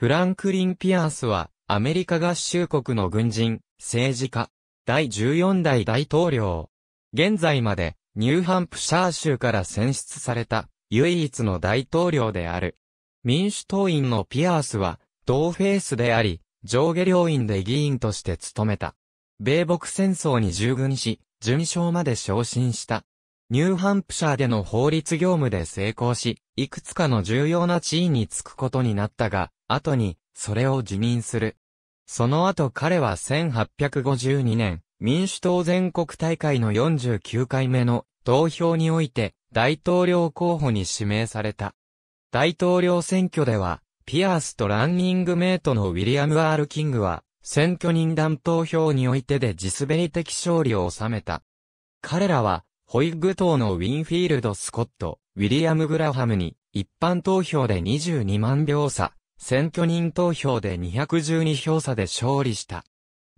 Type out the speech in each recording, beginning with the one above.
フランクリン・ピアースは、アメリカ合衆国の軍人、政治家、第14代大統領。現在まで、ニューハンプシャー州から選出された、唯一の大統領である。民主党員のピアースは、同フェースであり、上下両院で議員として務めた。米牧戦争に従軍し、準将まで昇進した。ニューハンプシャーでの法律業務で成功し、いくつかの重要な地位に就くことになったが、後に、それを辞任する。その後彼は1852年、民主党全国大会の49回目の投票において、大統領候補に指名された。大統領選挙では、ピアースとランニングメイトのウィリアム・アール・キングは、選挙人団投票においてで地滑り的勝利を収めた。彼らは、ホイッグ党のウィンフィールド・スコット、ウィリアム・グラハムに、一般投票で22万票差、選挙人投票で212票差で勝利した。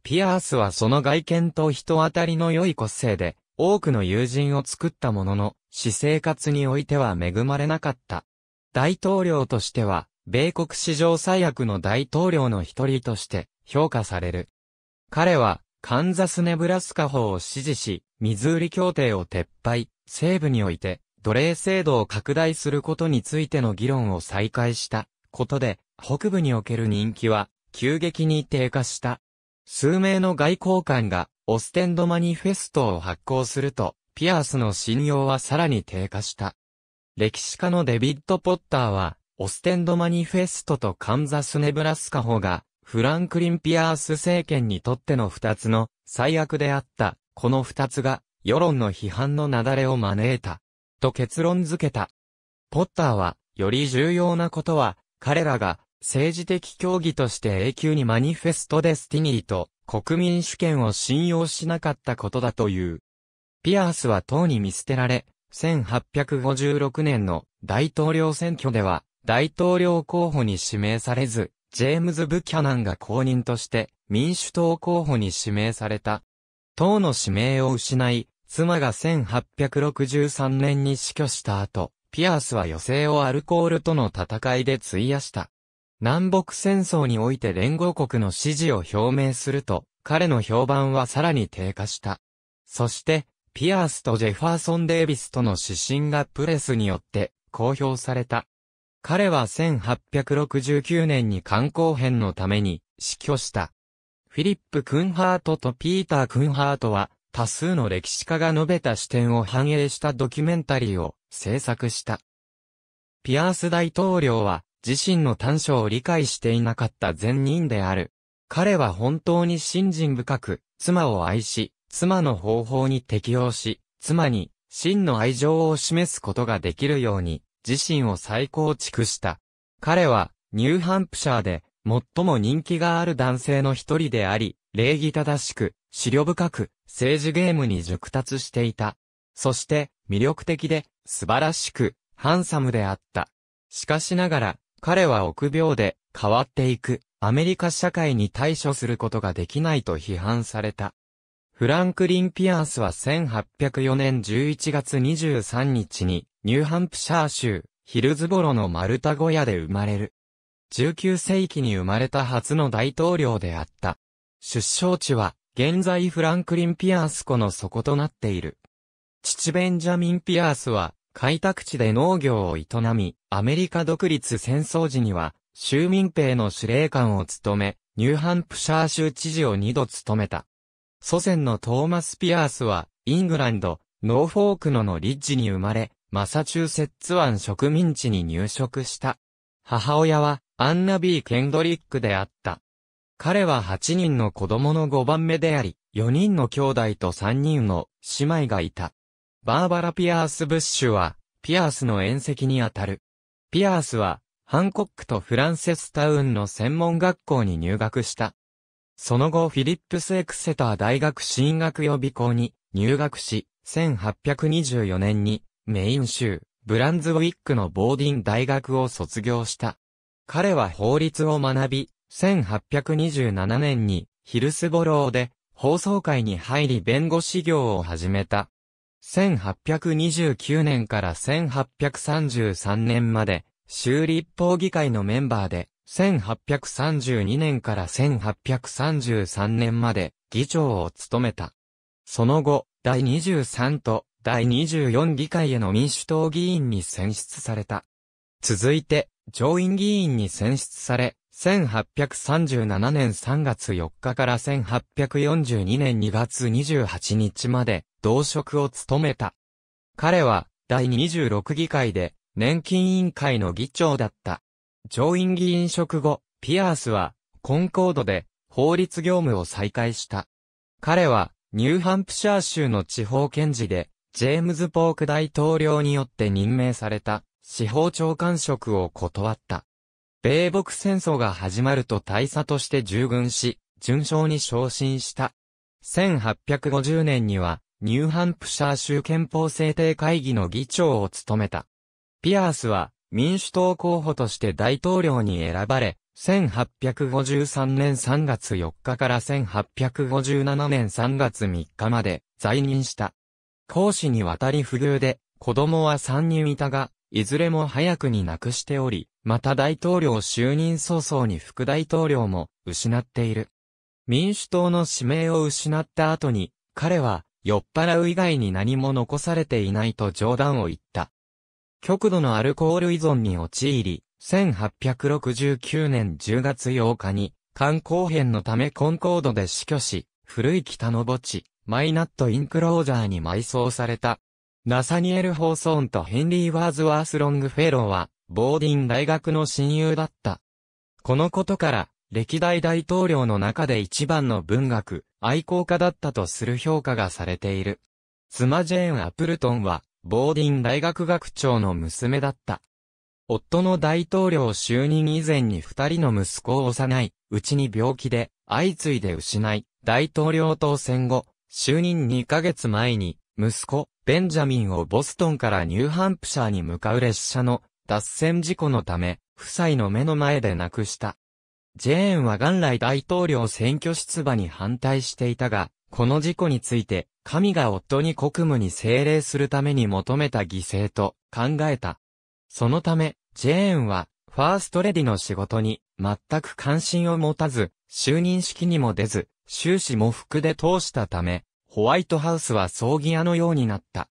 ピアースはその外見と人当たりの良い個性で、多くの友人を作ったものの、私生活においては恵まれなかった。大統領としては、米国史上最悪の大統領の一人として評価される。彼は、カンザスネブラスカ法を支持し、ミズーリ協定を撤廃、西部において、奴隷制度を拡大することについての議論を再開したことで、北部における人気は急激に低下した。数名の外交官がオステンドマニフェストを発行すると、ピアースの信用はさらに低下した。歴史家のデビッド・ポッターは、オステンドマニフェストとカンザス・ネブラスカ法が、フランクリン・ピアース政権にとっての二つの最悪であった、この二つが、世論の批判の雪崩を招いた。と結論付けた。ポッターは、より重要なことは、彼らが政治的協議として永久にマニフェストデスティニーと国民主権を信用しなかったことだという。ピアースは党に見捨てられ、1856年の大統領選挙では大統領候補に指名されず、ジェームズ・ブキャナンが公認として民主党候補に指名された。党の指名を失い、妻が1863年に死去した後、ピアースは余生をアルコールとの戦いで費やした。南北戦争において連合国の支持を表明すると、彼の評判はさらに低下した。そして、ピアースとジェファーソン・デイビスとの指針がプレスによって公表された。彼は1869年に観光編のために死去した。フィリップ・クンハートとピーター・クンハートは多数の歴史家が述べた視点を反映したドキュメンタリーを制作した。ピアース大統領は自身の短所を理解していなかった善人である。彼は本当に信心深く、妻を愛し、妻の方法に適応し、妻に真の愛情を示すことができるように、自身を再構築した。彼は、ニューハンプシャーで、最も人気がある男性の一人であり、礼儀正しく、資料深く、政治ゲームに熟達していた。そして、魅力的で、素晴らしく、ハンサムであった。しかしながら、彼は臆病で変わっていくアメリカ社会に対処することができないと批判された。フランクリン・ピアースは1804年11月23日にニューハンプシャー州ヒルズボロのマルタ小屋で生まれる。19世紀に生まれた初の大統領であった。出生地は現在フランクリン・ピアース湖の底となっている。父ベンジャミン・ピアースは開拓地で農業を営み、アメリカ独立戦争時には、州民兵の司令官を務め、ニューハンプシャー州知事を二度務めた。祖先のトーマス・ピアースは、イングランド、ノーフォークののリッジに生まれ、マサチューセッツ湾植民地に入植した。母親は、アンナ・ビー・ケンドリックであった。彼は8人の子供の5番目であり、4人の兄弟と3人の姉妹がいた。バーバラ・ピアース・ブッシュは、ピアースの縁石にあたる。ピアースは、ハンコックとフランセスタウンの専門学校に入学した。その後フィリップス・エクセター大学進学予備校に入学し、1824年にメイン州ブランズウィックのボーディン大学を卒業した。彼は法律を学び、1827年にヒルスボローで法曹会に入り弁護士業を始めた。1829年から1833年まで、州立法議会のメンバーで、1832年から1833年まで議長を務めた。その後、第23と第24議会への民主党議員に選出された。続いて、上院議員に選出され、1837年3月4日から1842年2月28日まで同職を務めた。彼は第26議会で年金委員会の議長だった。上院議員職後、ピアースはコンコードで法律業務を再開した。彼はニューハンプシャー州の地方検事でジェームズ・ポーク大統領によって任命された司法長官職を断った。米北戦争が始まると大佐として従軍し、順将に昇進した。1850年には、ニューハンプシャー州憲法制定会議の議長を務めた。ピアースは、民主党候補として大統領に選ばれ、1853年3月4日から1857年3月3日まで在任した。公使に渡り不遇で、子供は3人いたが、いずれも早くに亡くしており、また大統領就任早々に副大統領も失っている。民主党の指名を失った後に、彼は酔っ払う以外に何も残されていないと冗談を言った。極度のアルコール依存に陥り、1869年10月8日に、肝硬変のためコンコードで死去し、古い北の墓地、マイナットインクロージャーに埋葬された。ナサニエル・ホーソーンとヘンリー・ワーズワース・ロングフェローは、ボーディン大学の親友だった。このことから、歴代大統領の中で一番の文学、愛好家だったとする評価がされている。妻ジェーン・アプルトンは、ボーディン大学学長の娘だった。夫の大統領就任以前に二人の息子を幼い、うちに病気で、相次いで失い、大統領当選後、就任2ヶ月前に、息子、ベンジャミンをボストンからニューハンプシャーに向かう列車の脱線事故のため、夫妻の目の前で亡くした。ジェーンは元来大統領選挙出馬に反対していたが、この事故について、神が夫に国務に精霊するために求めた犠牲と考えた。そのため、ジェーンは、ファーストレディの仕事に全く関心を持たず、就任式にも出ず、終始も服で通したため、ホワイトハウスは葬儀屋のようになった。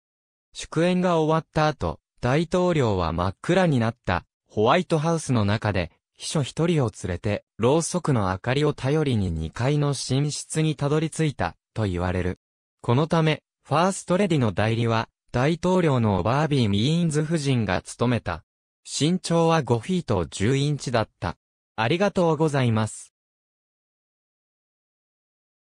祝宴が終わった後、大統領は真っ暗になった、ホワイトハウスの中で、秘書一人を連れて、ろうそくの明かりを頼りに2階の寝室にたどり着いた、と言われる。このため、ファーストレディの代理は、大統領のバービー・ミーンズ夫人が務めた。身長は5フィート10インチだった。ありがとうございます。